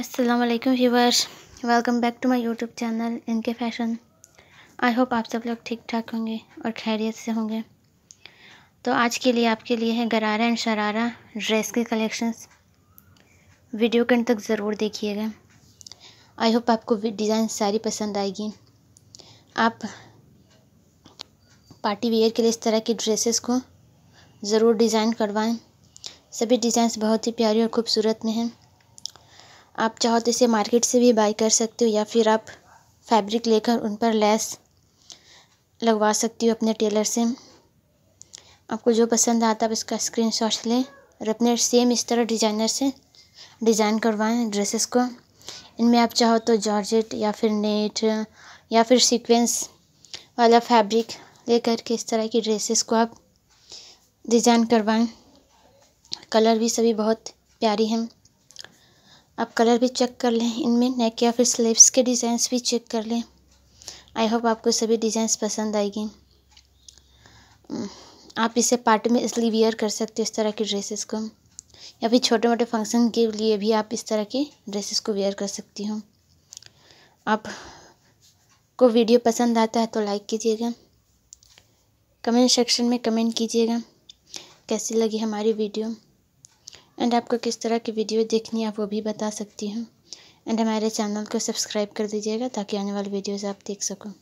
अस्सलाम वालेकुम viewers welcome back to my YouTube channel इनके फैशन आई होप आप सब लोग ठीक ठाक होंगे और खैरियत से होंगे तो आज के लिए आपके लिए है गरारा एंड शरारा ड्रेस के कलेक्शंस वीडियो के अंत तक ज़रूर देखिएगा आई होप आपको डिज़ाइन सारी पसंद आएगी आप पार्टी वेयर के लिए इस तरह की ड्रेसेस को ज़रूर डिज़ाइन करवाएं सभी डिज़ाइंस बहुत ही प्यारी और खूबसूरत में हैं आप चाहो तो इसे मार्केट से भी बाई कर सकते हो या फिर आप फैब्रिक लेकर उन पर लेस लगवा सकती हो अपने टेलर से आपको जो पसंद आता आप इसका स्क्रीन शॉट लें और अपने सेम इस तरह डिजाइनर से डिज़ाइन करवाएं ड्रेसेस को इनमें आप चाहो तो जॉर्जेट या फिर नेट या फिर सीक्वेंस वाला फैब्रिक लेकर के इस तरह की ड्रेसेस को आप डिज़ाइन करवाएं कलर भी सभी बहुत प्यारी हैं आप कलर भी चेक कर लें इनमें नेक या फिर स्लीव्स के डिज़ाइंस भी चेक कर लें आई होप आपको सभी डिज़ाइंस पसंद आएगी hmm, आप इसे पार्टी में इसलिए वियर कर सकते हो इस तरह की ड्रेसेस को या फिर छोटे मोटे फंक्शन के लिए भी आप इस तरह की ड्रेसेस को वेयर कर सकती हो आप को वीडियो पसंद आता है तो लाइक कीजिएगा कमेंट सेक्शन में कमेंट कीजिएगा कैसी लगी हमारी वीडियो एंड आपको किस तरह की वीडियो देखनी है आप वो भी बता सकती हूँ एंड हमारे चैनल को सब्सक्राइब कर दीजिएगा ताकि आने वाली वीडियोज़ आप देख सको